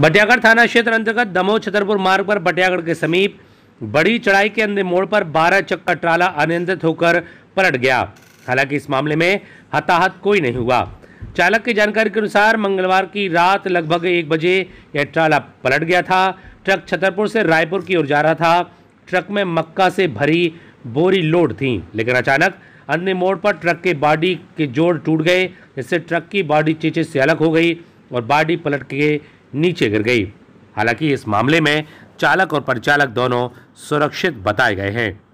बटियागढ़ थाना क्षेत्र अंतर्गत दमोह छतरपुर मार्ग पर बटियागढ़ के समीप बड़ी चढ़ाई के अंदर मोड़ पर 12 चक्का ट्राला अनियंत्रित होकर पलट गया हालांकि इस मामले में हताहत कोई नहीं हुआ चालक की जानकारी के अनुसार मंगलवार की रात लगभग एक बजे यह ट्राला पलट गया था ट्रक छतरपुर से रायपुर की ओर जा रहा था ट्रक में मक्का से भरी बोरी लोड थी लेकिन अचानक अन्य मोड़ पर ट्रक के बॉडी के जोड़ टूट गए जिससे ट्रक की बॉडी चीचे से अलग हो गई और बॉडी पलट के नीचे गिर गई हालांकि इस मामले में चालक और परिचालक दोनों सुरक्षित बताए गए हैं